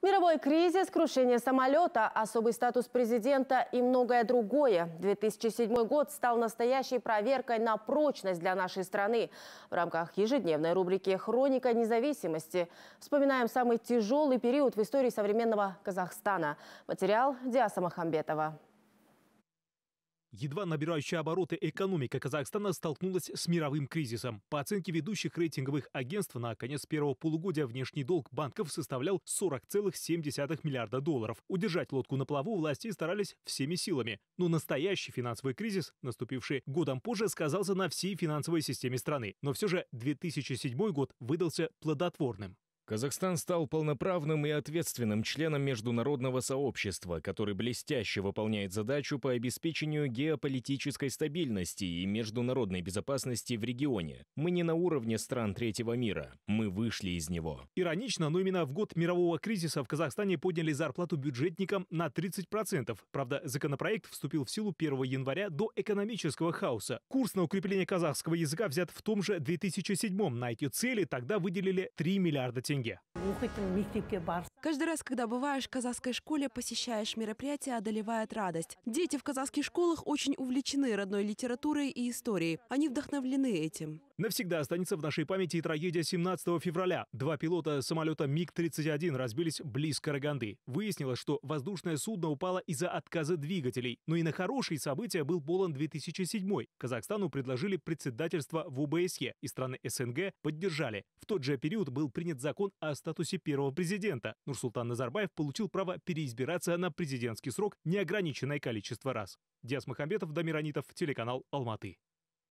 Мировой кризис, крушение самолета, особый статус президента и многое другое. 2007 год стал настоящей проверкой на прочность для нашей страны. В рамках ежедневной рубрики «Хроника независимости» вспоминаем самый тяжелый период в истории современного Казахстана. Материал Диаса Махамбетова. Едва набирающая обороты экономика Казахстана столкнулась с мировым кризисом. По оценке ведущих рейтинговых агентств, на конец первого полугодия внешний долг банков составлял 40,7 миллиарда долларов. Удержать лодку на плаву власти старались всеми силами. Но настоящий финансовый кризис, наступивший годом позже, сказался на всей финансовой системе страны. Но все же 2007 год выдался плодотворным. Казахстан стал полноправным и ответственным членом международного сообщества, который блестяще выполняет задачу по обеспечению геополитической стабильности и международной безопасности в регионе. Мы не на уровне стран третьего мира, мы вышли из него. Иронично, но именно в год мирового кризиса в Казахстане подняли зарплату бюджетникам на 30%. Правда, законопроект вступил в силу 1 января до экономического хаоса. Курс на укрепление казахского языка взят в том же 2007 На эти цели тогда выделили 3 миллиарда тенге тенге. Каждый раз, когда бываешь в казахской школе, посещаешь мероприятия, одолевает радость. Дети в казахских школах очень увлечены родной литературой и историей. Они вдохновлены этим. Навсегда останется в нашей памяти и трагедия 17 февраля. Два пилота самолета МиГ-31 разбились близ Караганды. Выяснилось, что воздушное судно упало из-за отказа двигателей. Но и на хорошие события был полон 2007 Казахстану предложили председательство в УБСЕ, и страны СНГ поддержали. В тот же период был принят закон о статусе первого президента. Нурсултан Назарбаев получил право переизбираться на президентский срок неограниченное количество раз. Диас Махамбетов, Дамир Анитов, телеканал «Алматы».